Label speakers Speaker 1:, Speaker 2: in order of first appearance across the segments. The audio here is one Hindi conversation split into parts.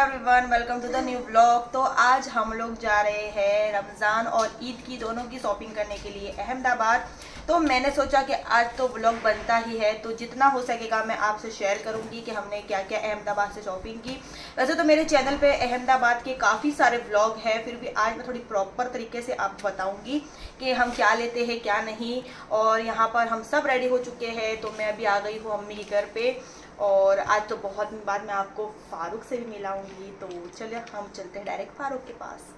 Speaker 1: every everyone welcome to the new blog तो आज हम लोग जा रहे हैं रमज़ान और ईद की दोनों की शॉपिंग करने के लिए अहमदाबाद तो मैंने सोचा कि आज तो ब्लॉग बनता ही है तो जितना हो सकेगा मैं आपसे शेयर करूंगी कि हमने क्या क्या अहमदाबाद से शॉपिंग की वैसे तो मेरे चैनल पर अहमदाबाद के काफ़ी सारे ब्लॉग हैं फिर भी आज मैं थोड़ी प्रॉपर तरीके से आपको बताऊंगी कि हम क्या लेते हैं क्या नहीं और यहाँ पर हम सब रेडी हो चुके हैं तो मैं अभी आ गई हूँ अम्मी के घर पे और आज तो बहुत दिन बाद मैं आपको फारूक से भी मिलाऊंगी तो चलिए हम चलते हैं डायरेक्ट फारूक के पास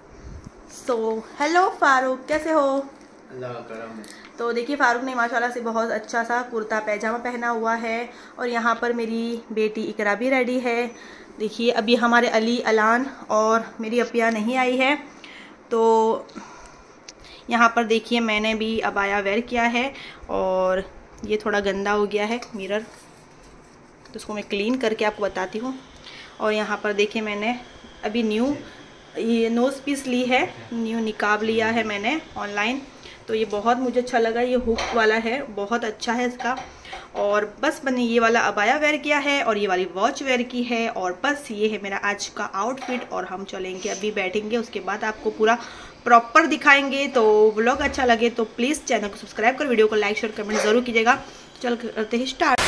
Speaker 1: सो हेलो फारूक कैसे हो अल्लाह तो देखिए फ़ारूक ने माशाल्लाह से बहुत अच्छा सा कुर्ता पैजामा पहना हुआ है और यहाँ पर मेरी बेटी इकरा भी रेडी है देखिए अभी हमारे अली अलान और मेरी अपिया नहीं आई है तो यहाँ पर देखिए मैंने भी अबाया वेयर किया है और ये थोड़ा गंदा हो गया है मिरर तो इसको मैं क्लीन करके आपको बताती हूँ और यहाँ पर देखिए मैंने अभी न्यू ये नोज़ पीस ली है न्यू निकाब लिया है मैंने ऑनलाइन तो ये बहुत मुझे अच्छा लगा ये हुक वाला है बहुत अच्छा है इसका और बस मैंने ये वाला अबाया वेयर किया है और ये वाली वॉच वेयर की है और बस ये है मेरा आज का आउटफिट और हम चलेंगे अभी बैठेंगे उसके बाद आपको पूरा प्रॉपर दिखाएंगे तो ब्लॉग अच्छा लगे तो प्लीज़ चैनल को सब्सक्राइब कर वीडियो को लाइक शेयर कमेंट ज़रूर कीजिएगा चल करते हैं स्टार्ट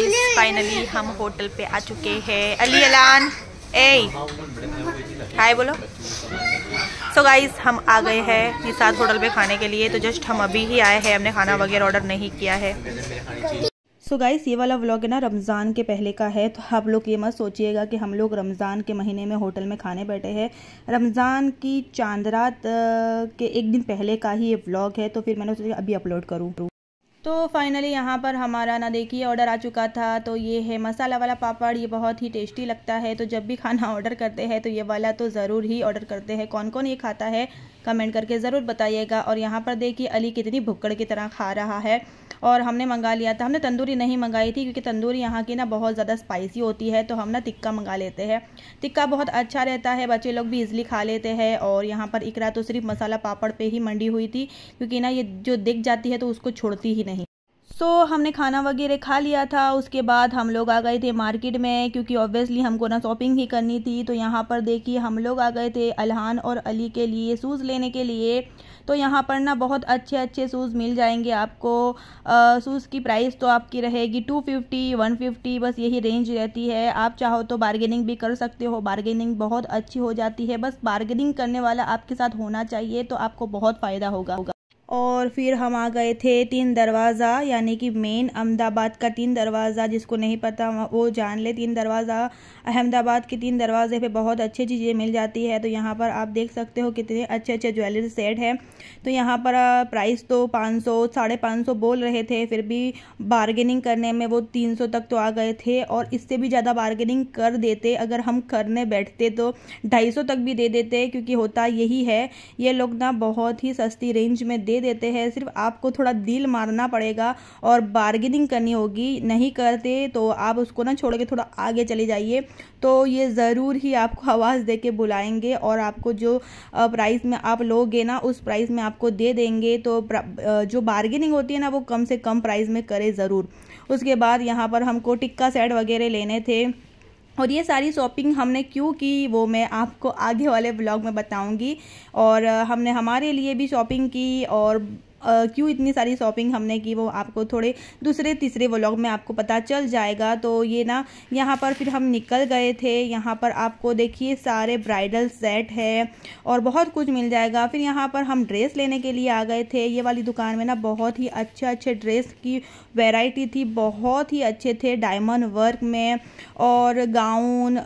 Speaker 1: गाइस फाइनली हम होटल पे आ चुके हैं अली अलान ए हाय बोलो सो so गाइस हम आ गए हैं निसाद होटल पे खाने के लिए तो जस्ट हम अभी ही आए हैं हमने खाना वगैरह ऑर्डर नहीं किया है सो so गाइस ये वाला व्लॉग है ना रमज़ान के पहले का है तो आप लोग ये मत सोचिएगा कि हम लोग रमज़ान के महीने में होटल में खाने बैठे हैं रमज़ान की चांद रात के एक दिन पहले का ही ये व्लॉग है तो फिर मैंने सोचा अभी अपलोड करूँ तो फाइनली यहाँ पर हमारा ना देखिए ऑर्डर आ चुका था तो ये है मसाला वाला पापड़ ये बहुत ही टेस्टी लगता है तो जब भी खाना ऑर्डर करते हैं तो ये वाला तो ज़रूर ही ऑर्डर करते हैं कौन कौन ये खाता है कमेंट करके ज़रूर बताइएगा और यहाँ पर देखिए अली कितनी भुक्कड़ की तरह खा रहा है और हमने मंगा लिया था हमने तंदूरी नहीं मंगाई थी क्योंकि तंदूरी यहाँ की ना बहुत ज़्यादा स्पाइसी होती है तो हम ना टिक्का मंगा लेते हैं टिक्का बहुत अच्छा रहता है बच्चे लोग भी इजली खा लेते हैं और यहाँ पर इकरा तो सिर्फ मसाला पापड़ पे ही मंडी हुई थी क्योंकि ना ये जो दिख जाती है तो उसको छोड़ती ही नहीं सो हमने खाना वगैरह खा लिया था उसके बाद हम लोग आ गए थे मार्केट में क्योंकि ऑब्वियसली हमको ना शॉपिंग ही करनी थी तो यहाँ पर देखिए हम लोग आ गए थे अलहान और अली के लिए शूज़ लेने के लिए तो यहाँ पर ना बहुत अच्छे अच्छे शूज़ मिल जाएंगे आपको शूज़ की प्राइस तो आपकी रहेगी टू फिफ्टी वन फिफ्टी बस यही रेंज रहती है आप चाहो तो बार्गेनिंग भी कर सकते हो बार्गेनिंग बहुत अच्छी हो जाती है बस बार्गेनिंग करने वाला आपके साथ होना चाहिए तो आपको बहुत फ़ायदा होगा और फिर हम आ गए थे तीन दरवाज़ा यानी कि मेन अहमदाबाद का तीन दरवाज़ा जिसको नहीं पता वो जान ले तीन दरवाज़ा अहमदाबाद के तीन दरवाज़े पे बहुत अच्छी चीज़ें मिल जाती है तो यहाँ पर आप देख सकते हो कितने अच्छे अच्छे ज्वेलरी सेट है तो यहाँ पर प्राइस तो पाँच सौ साढ़े पाँच सौ बोल रहे थे फिर भी बारगेनिंग करने में वो तीन सौ तक तो आ गए थे और इससे भी ज़्यादा बार्गेनिंग कर देते अगर हम करने बैठते तो ढाई सौ तक भी दे देते क्योंकि होता यही है ये लोग ना बहुत ही सस्ती रेंज में दे देते हैं सिर्फ आपको थोड़ा दिल मारना पड़ेगा और बार्गेनिंग करनी होगी नहीं करते तो आप उसको ना छोड़ के थोड़ा आगे चले जाइए तो ये ज़रूर ही आपको आवाज़ दे के बुलाएंगे और आपको जो प्राइस में आप लोगे ना उस प्राइस में आपको दे देंगे तो जो बार्गेनिंग होती है ना वो कम से कम प्राइस में करें ज़रूर उसके बाद यहाँ पर हमको टिक्का सेट वगैरह लेने थे और ये सारी शॉपिंग हमने क्यों की वो मैं आपको आगे वाले ब्लॉग में बताऊंगी और हमने हमारे लिए भी शॉपिंग की और क्यों इतनी सारी शॉपिंग हमने की वो आपको थोड़े दूसरे तीसरे व्लॉग में आपको पता चल जाएगा तो ये ना यहाँ पर फिर हम निकल गए थे यहाँ पर आपको देखिए सारे ब्राइडल सेट है और बहुत कुछ मिल जाएगा फिर यहाँ पर हम ड्रेस लेने के लिए आ गए थे ये वाली दुकान में ना बहुत ही अच्छे अच्छे ड्रेस की वेराइटी थी बहुत ही अच्छे थे डायमंड वर्क में और गाउन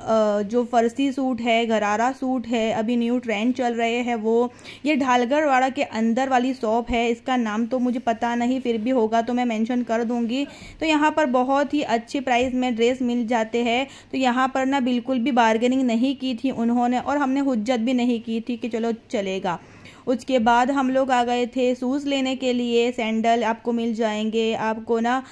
Speaker 1: जो फर्सी सूट है घरारा सूट है अभी न्यू ट्रेंड चल रहे हैं वो ये ढालगढ़ वाड़ा के अंदर वाली शॉप है इस इसका नाम तो मुझे पता नहीं फिर भी होगा तो मैं मेंशन कर दूंगी तो यहाँ पर बहुत ही अच्छे प्राइस में ड्रेस मिल जाते हैं तो यहाँ पर ना बिल्कुल भी बार्गेनिंग नहीं की थी उन्होंने और हमने हजत भी नहीं की थी कि चलो चलेगा उसके बाद हम लोग आ गए थे शूज़ लेने के लिए सैंडल आपको मिल जाएंगे आपको ना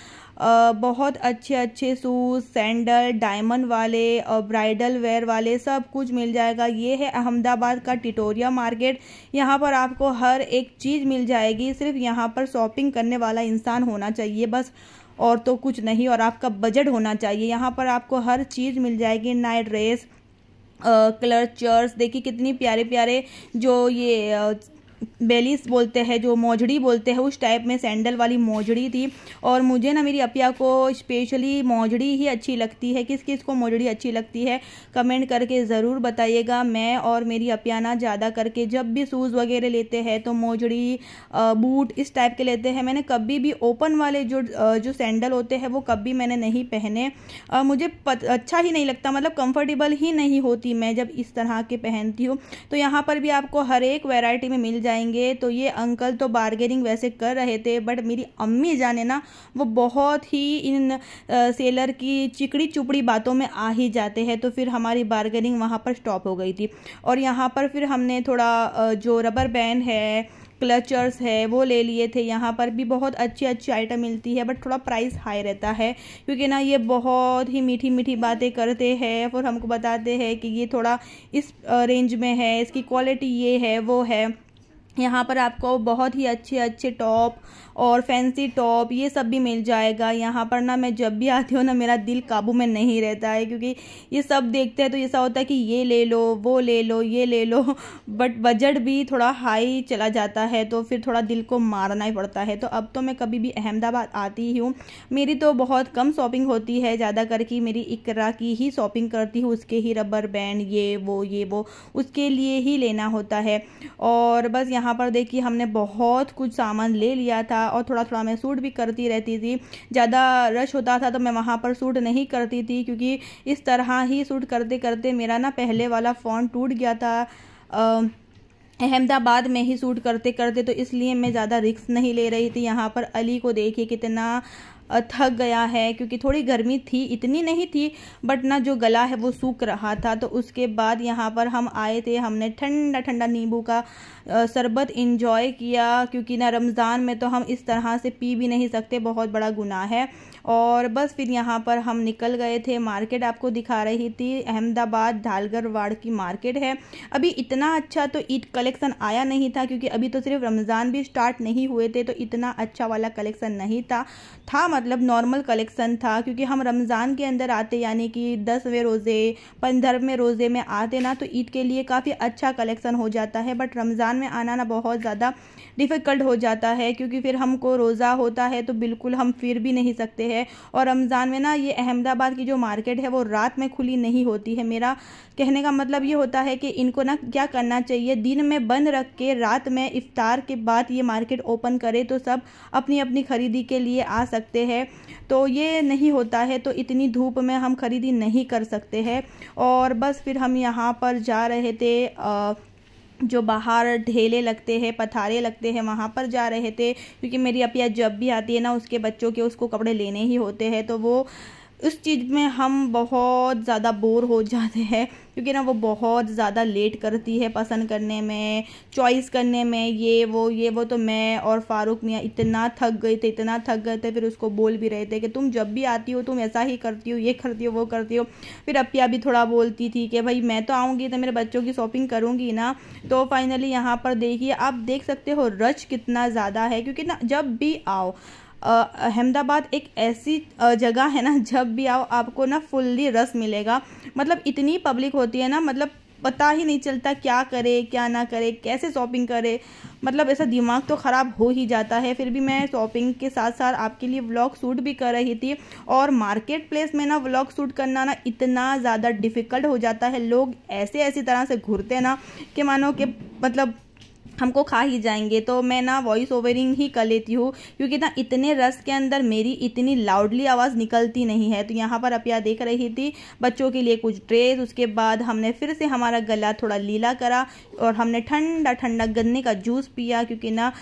Speaker 1: बहुत अच्छे अच्छे शूज़ सैंडल डायमंड वाले और ब्राइडल वेयर वाले सब कुछ मिल जाएगा ये है अहमदाबाद का टिटोरिया मार्केट यहाँ पर आपको हर एक चीज़ मिल जाएगी सिर्फ यहाँ पर शॉपिंग करने वाला इंसान होना चाहिए बस और तो कुछ नहीं और आपका बजट होना चाहिए यहाँ पर आपको हर चीज़ मिल जाएगी नाइट ड्रेस कलर चर्स देखिए कितनी प्यारे प्यारे जो ये बेलीस बोलते हैं जो मोजड़ी बोलते हैं उस टाइप में सैंडल वाली मोजड़ी थी और मुझे ना मेरी अपिया को स्पेशली मोजड़ी ही अच्छी लगती है किस किस को मोजड़ी अच्छी लगती है कमेंट करके ज़रूर बताइएगा मैं और मेरी अपिया ना ज़्यादा करके जब भी शूज़ वगैरह लेते हैं तो मोजड़ी बूट इस टाइप के लेते हैं मैंने कभी भी ओपन वाले जो जो सैंडल होते हैं वो कभी मैंने नहीं पहने मुझे अच्छा ही नहीं लगता मतलब कंफर्टेबल ही नहीं होती मैं जब इस तरह के पहनती हूँ तो यहाँ पर भी आपको हर एक वेराइटी में मिल जाए जाएंगे तो ये अंकल तो बार्गेनिंग वैसे कर रहे थे बट मेरी अम्मी जाने ना वो बहुत ही इन सेलर की चिकड़ी चुपड़ी बातों में आ ही जाते हैं तो फिर हमारी बार्गेनिंग वहाँ पर स्टॉप हो गई थी और यहाँ पर फिर हमने थोड़ा जो रबर बैंड है क्लचर्स है वो ले लिए थे यहाँ पर भी बहुत अच्छी अच्छी आइटम मिलती है बट थोड़ा प्राइस हाई रहता है क्योंकि ना ये बहुत ही मीठी मीठी बातें करते हैं फिर हमको बताते हैं कि ये थोड़ा इस रेंज में है इसकी क्वालिटी ये है वो है यहाँ पर आपको बहुत ही अच्छे अच्छे टॉप और फैंसी टॉप ये सब भी मिल जाएगा यहाँ पर ना मैं जब भी आती हूँ ना मेरा दिल काबू में नहीं रहता है क्योंकि ये सब देखते हैं तो ऐसा होता है कि ये ले लो वो ले लो ये ले लो बट बजट भी थोड़ा हाई चला जाता है तो फिर थोड़ा दिल को मारना ही पड़ता है तो अब तो मैं कभी भी अहमदाबाद आती ही हूँ मेरी तो बहुत कम शॉपिंग होती है ज़्यादा करके मेरी इकरा की ही शॉपिंग करती हूँ उसके ही रबर बैंड ये वो ये वो उसके लिए ही लेना होता है और बस यहाँ यहाँ पर देखिए हमने बहुत कुछ सामान ले लिया था और थोड़ा थोड़ा मैं सूट भी करती रहती थी ज़्यादा रश होता था तो मैं वहाँ पर सूट नहीं करती थी क्योंकि इस तरह ही सूट करते करते मेरा ना पहले वाला फ़ोन टूट गया था आ, अहमदाबाद में ही सूट करते करते तो इसलिए मैं ज़्यादा रिक्स नहीं ले रही थी यहाँ पर अली को देखिए कितना थक गया है क्योंकि थोड़ी गर्मी थी इतनी नहीं थी बट ना जो गला है वो सूख रहा था तो उसके बाद यहाँ पर हम आए थे हमने ठंडा ठंडा नींबू का शरबत इंजॉय किया क्योंकि ना रमज़ान में तो हम इस तरह से पी भी नहीं सकते बहुत बड़ा गुनाह है और बस फिर यहाँ पर हम निकल गए थे मार्केट आपको दिखा रही थी अहमदाबाद ढालगढ़वाड़ की मार्केट है अभी इतना अच्छा तो ईद कलेक्शन आया नहीं था क्योंकि अभी तो सिर्फ रमज़ान भी स्टार्ट नहीं हुए थे तो इतना अच्छा वाला कलेक्शन नहीं था था मतलब नॉर्मल कलेक्शन था क्योंकि हम रमज़ान के अंदर आते यानी कि दसवें रोज़े पंद्रहवें रोज़े में आते ना तो ईद के लिए काफ़ी अच्छा कलेक्शन हो जाता है बट रमज़ान में आना ना बहुत ज़्यादा डिफ़िकल्ट हो जाता है क्योंकि फिर हमको रोज़ा होता है तो बिल्कुल हम फिर भी नहीं सकते हैं और रमज़ान में ना ये अहमदाबाद की जो मार्केट है वो रात में खुली नहीं होती है मेरा कहने का मतलब ये होता है कि इनको ना क्या करना चाहिए दिन में बंद रख के रात में इफ्तार के बाद ये मार्केट ओपन करे तो सब अपनी अपनी ख़रीदी के लिए आ सकते हैं हैं तो ये नहीं होता है तो इतनी धूप में हम खरीदी नहीं कर सकते हैं और बस फिर हम यहाँ पर जा रहे थे आ, जो बाहर ढेले लगते हैं पथारे लगते हैं वहाँ पर जा रहे थे क्योंकि मेरी अपिया जब भी आती है ना उसके बच्चों के उसको कपड़े लेने ही होते हैं तो वो उस चीज़ में हम बहुत ज़्यादा बोर हो जाते हैं क्योंकि ना वो बहुत ज़्यादा लेट करती है पसंद करने में चॉइस करने में ये वो ये वो तो मैं और फारूक मियाँ इतना थक गए थे इतना थक गए थे फिर उसको बोल भी रहे थे कि तुम जब भी आती हो तुम ऐसा ही करती हो ये करती हो वो करती हो फिर अपिया भी थोड़ा बोलती थी कि भाई मैं तो आऊँगी तो मेरे बच्चों की शॉपिंग करूँगी ना तो फाइनली यहाँ पर देखिए आप देख सकते हो रच कितना ज़्यादा है क्योंकि ना जब भी आओ अहमदाबाद एक ऐसी जगह है ना जब भी आओ आपको ना फुल्ली रस मिलेगा मतलब इतनी पब्लिक होती है ना मतलब पता ही नहीं चलता क्या करे क्या ना करे कैसे शॉपिंग करे मतलब ऐसा दिमाग तो ख़राब हो ही जाता है फिर भी मैं शॉपिंग के साथ साथ आपके लिए व्लॉग शूट भी कर रही थी और मार्केट प्लेस में ना व्लॉग शूट करना ना इतना ज़्यादा डिफ़िकल्ट हो जाता है लोग ऐसे ऐसी तरह से घूरते ना कि मानो कि मतलब हमको खा ही जाएंगे तो मैं ना वॉइस ओवरिंग ही कर लेती हूँ क्योंकि ना इतने रस के अंदर मेरी इतनी लाउडली आवाज़ निकलती नहीं है तो यहाँ पर अपिया देख रही थी बच्चों के लिए कुछ ड्रेस उसके बाद हमने फिर से हमारा गला थोड़ा लीला करा और हमने ठंडा ठंडा गन्ने का जूस पिया क्योंकि ना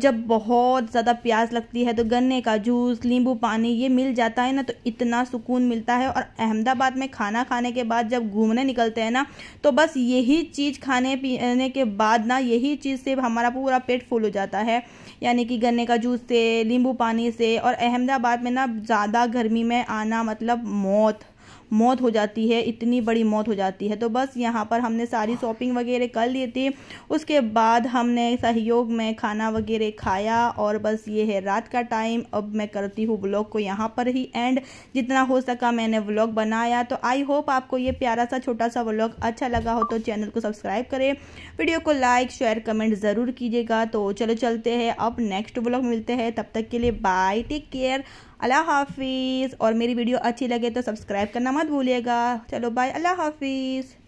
Speaker 1: जब बहुत ज़्यादा प्यास लगती है तो गन्ने का जूस नींबू पानी ये मिल जाता है ना तो इतना सुकून मिलता है और अहमदाबाद में खाना खाने के बाद जब घूमने निकलते हैं ना तो बस यही चीज़ खाने पीने के बाद ना यही चीज़ से हमारा पूरा पेट फुल हो जाता है यानी कि गन्ने का जूस से नींबू पानी से और अहमदाबाद में ना ज़्यादा गर्मी में आना मतलब मौत मौत हो जाती है इतनी बड़ी मौत हो जाती है तो बस यहाँ पर हमने सारी शॉपिंग वगैरह कर ली थी उसके बाद हमने सहयोग में खाना वगैरह खाया और बस ये है रात का टाइम अब मैं करती हूँ ब्लॉग को यहाँ पर ही एंड जितना हो सका मैंने व्लॉग बनाया तो आई होप आपको ये प्यारा सा छोटा सा व्लॉग अच्छा लगा हो तो चैनल को सब्सक्राइब करें वीडियो को लाइक शेयर कमेंट ज़रूर कीजिएगा तो चलो चलते हैं अब नेक्स्ट व्लॉग मिलते हैं तब तक के लिए बाय टेक केयर अल्लाह हाफिज़ और मेरी वीडियो अच्छी लगे तो सब्सक्राइब करना मत भूलिएगा चलो बाय अल्लाह हाफिज़